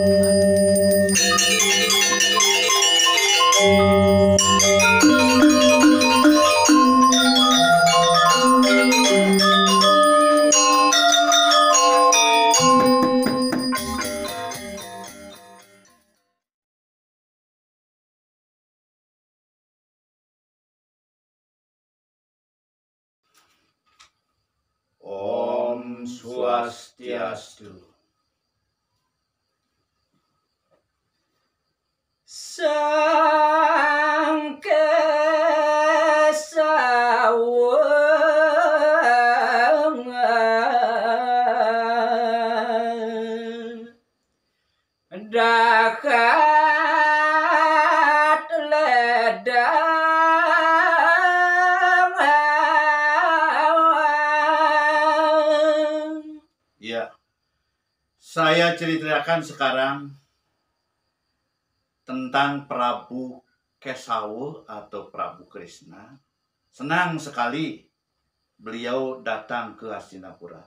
嗯 menceritakan sekarang tentang Prabu Kesawu atau Prabu Krishna. Senang sekali beliau datang ke Hastinapura.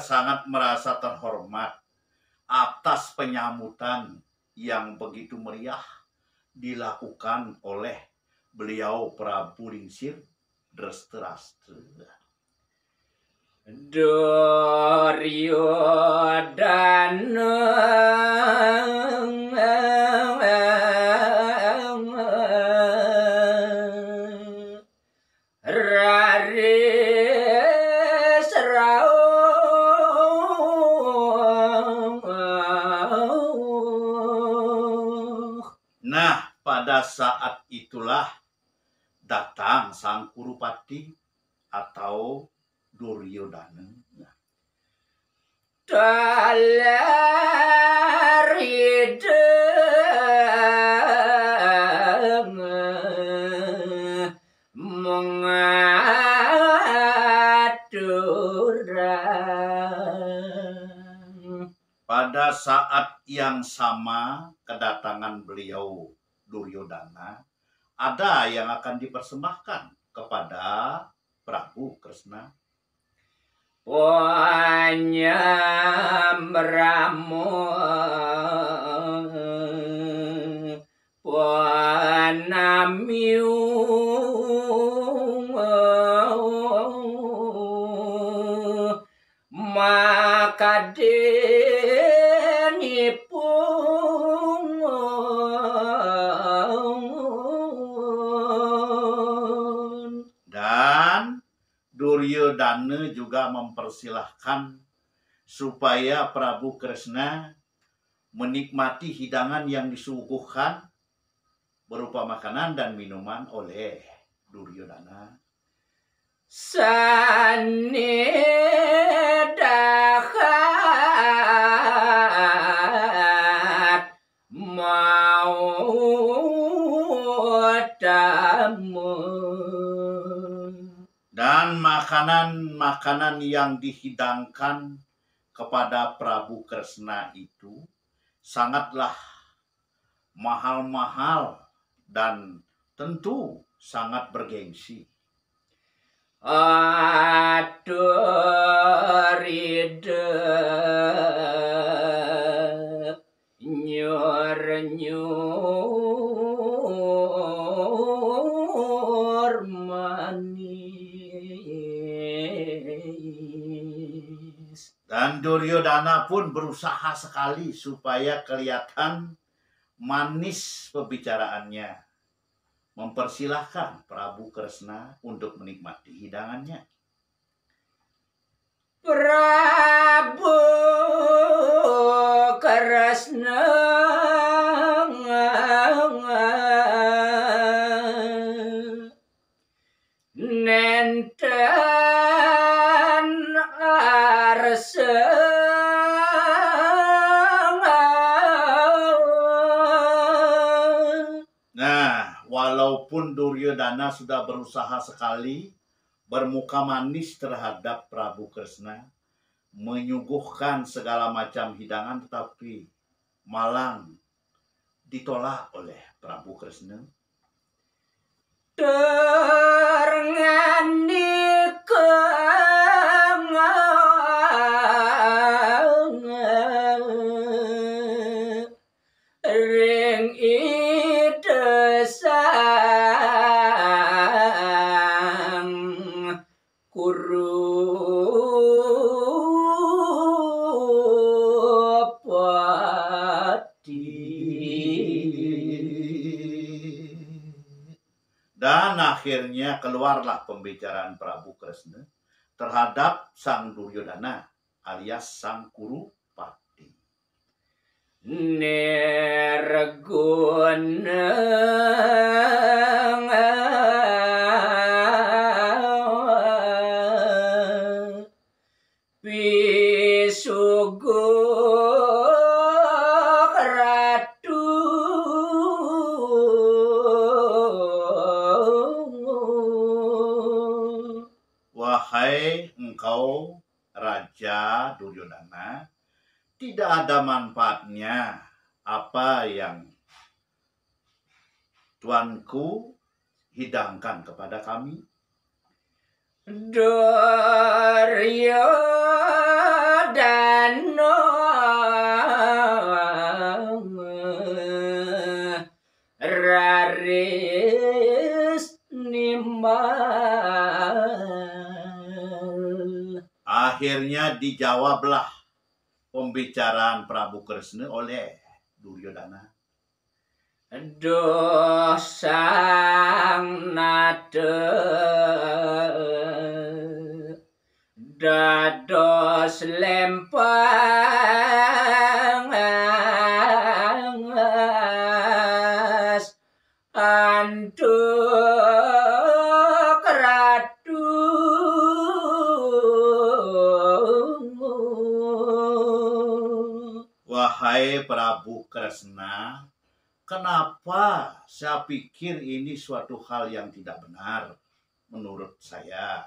sangat merasa terhormat atas penyambutan yang begitu meriah dilakukan oleh beliau Prabu Lingsir Drestrastra. Doryo Danung eh, eh, itulah datang sang Kurupati atau Duryodhana. Dalari Pada saat yang sama kedatangan beliau Duryodhana ada yang akan dipersembahkan kepada Prabu Krishna. Penyamramu Penamiu dipersilahkan supaya Prabu Kresna menikmati hidangan yang disuguhkan berupa makanan dan minuman oleh Duryodhana. makanan-makanan yang dihidangkan kepada Prabu Kresna itu sangatlah mahal-mahal dan tentu sangat bergengsi. Aduh, Sarjana pun berusaha sekali supaya kelihatan manis pembicaraannya. Mempersilahkan Prabu Kresna untuk menikmati hidangannya. Prabu Kresna Duryodhana sudah berusaha sekali bermuka manis terhadap Prabu Kresna, menyuguhkan segala macam hidangan tetapi malang ditolak oleh Prabu Krishna. Terngani akhirnya keluarlah pembicaraan Prabu Kresna terhadap Sang Duryodhana alias Sang Kuru Pati. Nirguna tidak ada manfaatnya apa yang Tuanku hidangkan kepada kami. Dario dano raris nimbal. Akhirnya dijawablah pembicaraan Prabu Krishna oleh Duryodhana. Dosa nade dados pikir ini suatu hal yang tidak benar menurut saya.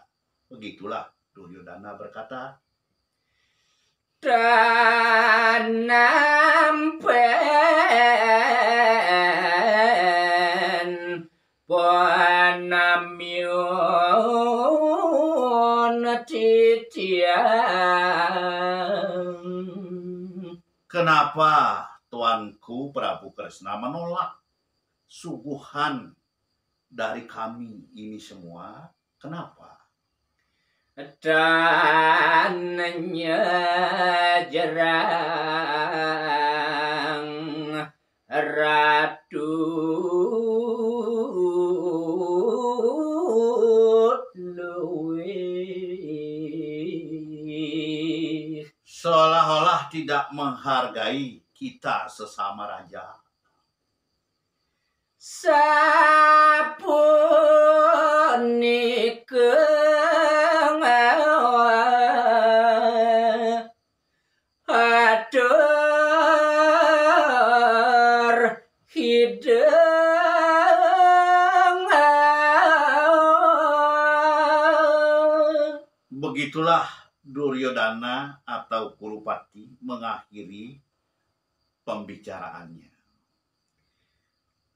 Begitulah Duryodhana berkata. Tanam pen Bonamion Kenapa Tuanku Prabu Kresna menolak? suguhan dari kami ini semua. Kenapa? Dan jerang ratu seolah-olah tidak menghargai kita sesama raja begitulah Duryodhana atau Kurupati mengakhiri pembicaraannya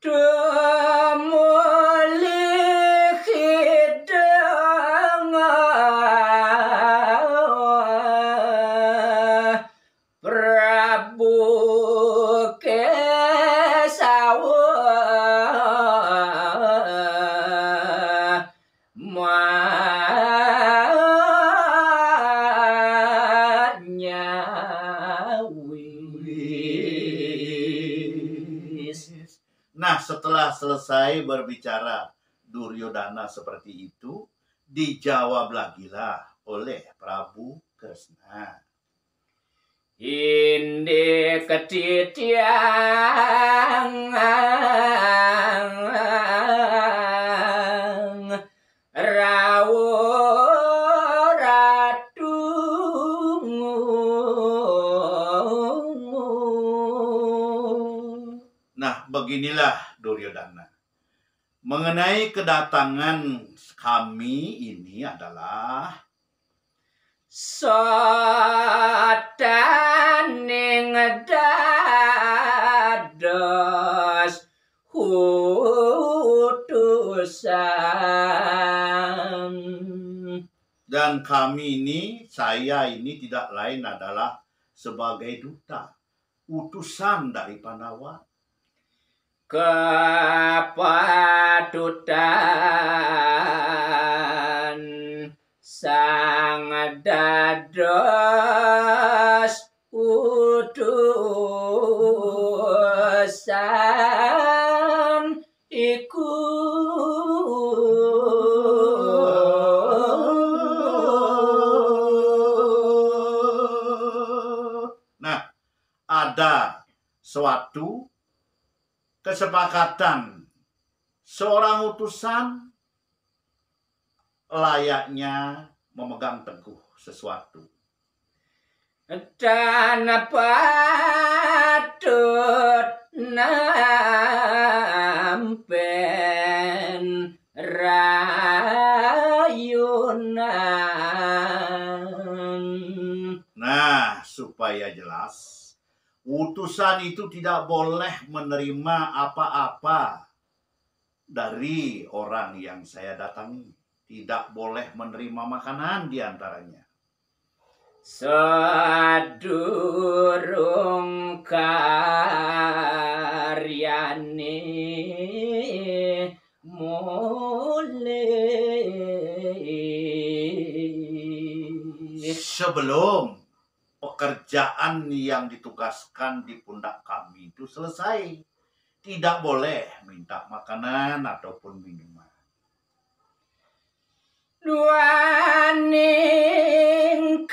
trưa mưa liên selesai berbicara Duryodana seperti itu, dijawab lah oleh Prabu Kresna. Inde ketitiang rawo Nah, beginilah mengenai kedatangan kami ini adalah sadaning dados hutusan Dan kami ini, saya ini tidak lain adalah sebagai duta, utusan dari Pandawa kepadutan sang dados utusan iku nah ada suatu kesepakatan seorang utusan layaknya memegang teguh sesuatu. Dan patut nampen rayunan. Nah, supaya jelas, Utusan itu tidak boleh menerima apa-apa dari orang yang saya datangi. Tidak boleh menerima makanan diantaranya. Sadurung karyani mulai. Sebelum pekerjaan yang ditugaskan di pundak kami itu selesai. Tidak boleh minta makanan ataupun minuman. Duaning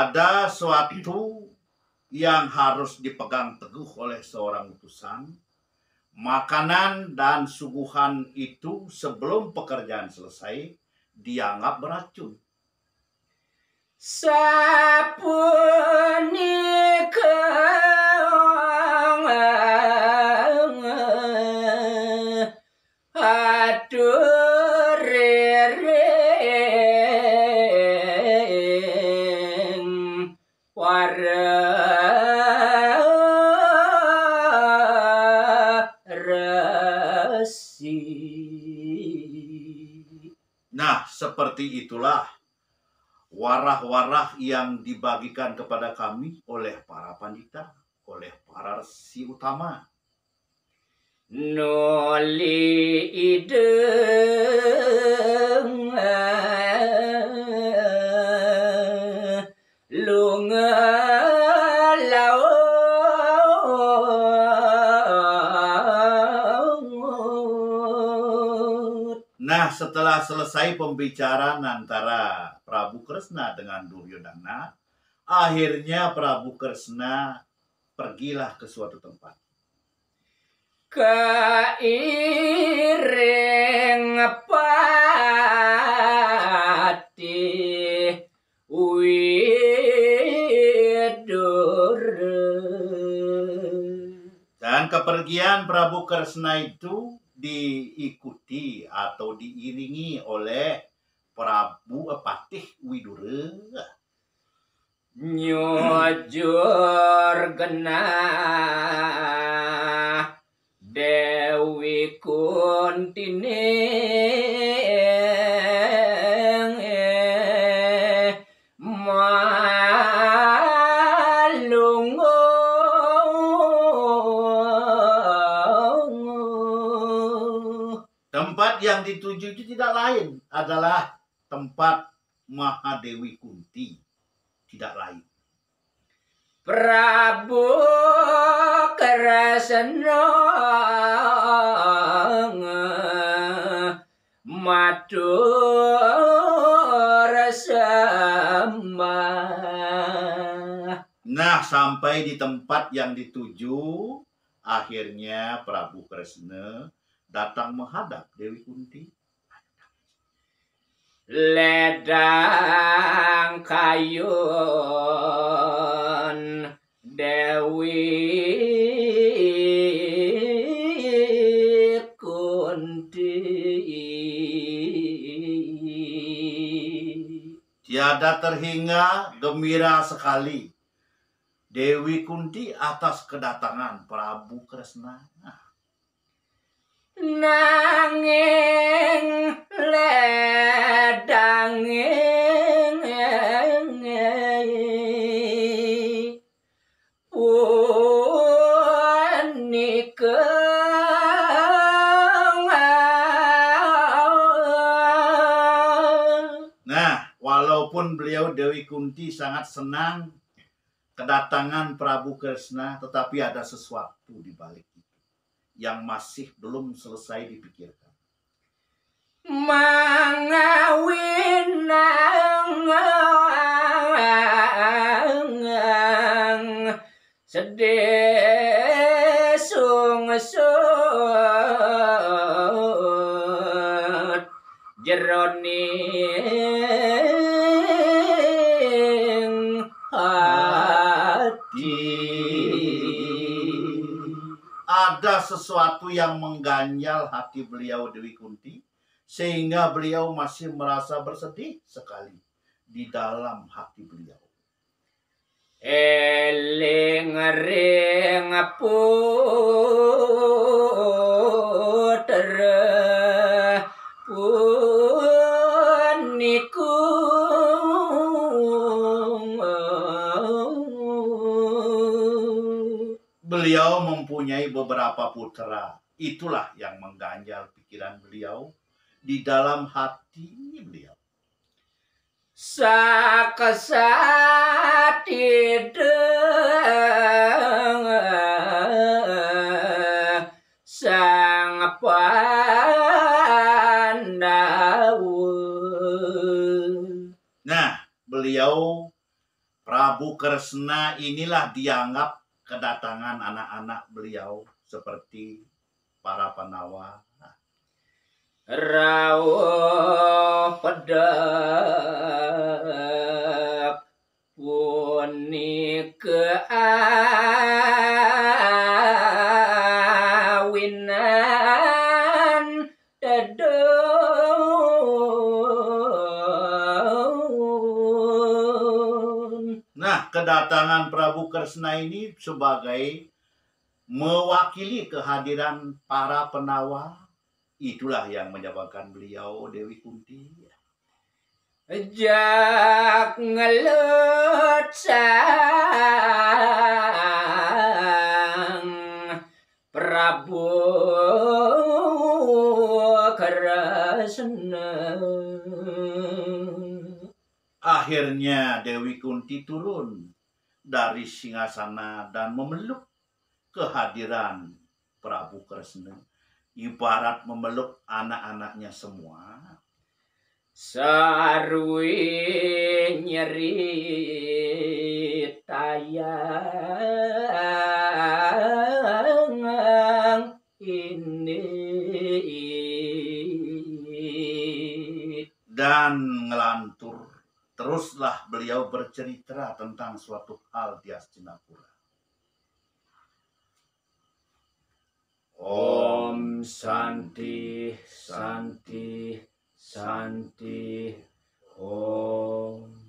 Ada suatu yang harus dipegang teguh oleh seorang utusan, makanan dan suguhan itu sebelum pekerjaan selesai dianggap beracun. Sapunika Seperti itulah warah-warah yang dibagikan kepada kami oleh para pandita, oleh para si utama. Noli ideng eh, setelah selesai pembicaraan antara Prabu Kresna dengan Duryodhana, akhirnya Prabu Kresna pergilah ke suatu tempat. Kairing pati widur. Dan kepergian Prabu Kresna itu diikuti atau diiringi oleh Prabu Patih Widura nyujur genah Dewi Kuntini yang dituju itu tidak lain adalah tempat Mahadewi Kunti. Tidak lain. Prabu Kresna matur sama. Nah, sampai di tempat yang dituju, akhirnya Prabu Kresna datang menghadap Dewi Kunti. Ledang kayun Dewi Kunti. Tiada terhingga gembira sekali Dewi Kunti atas kedatangan Prabu Kresna. Nah nanging Nah, walaupun beliau Dewi Kunti sangat senang kedatangan Prabu Krishna, tetapi ada sesuatu di balik yang masih belum selesai dipikirkan. sedih sesuatu yang mengganjal hati beliau Dewi Kunti sehingga beliau masih merasa bersedih sekali di dalam hati beliau. Eling ring mempunyai beberapa putra. Itulah yang mengganjal pikiran beliau di dalam hati beliau. Sakasati sang pandawa. Nah, beliau Prabu Kresna inilah dianggap kedatangan anak-anak beliau seperti para Panawa. Nah. pedap pedek puni kedatangan Prabu Kresna ini sebagai mewakili kehadiran para penawar itulah yang menyebabkan beliau Dewi Kunti Jak ngelut sang Prabu Kresna akhirnya Dewi Kunti turun dari singasana dan memeluk kehadiran Prabu Kresna ibarat memeluk anak-anaknya semua sarui nyeri tayang ini dan ngelan Teruslah beliau bercerita tentang suatu hal di Astinapura. Om Santi, Santi, Santi, Om.